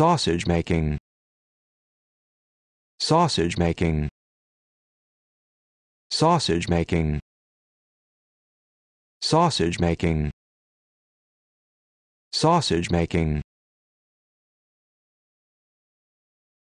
sausage making sausage making sausage making sausage making sausage making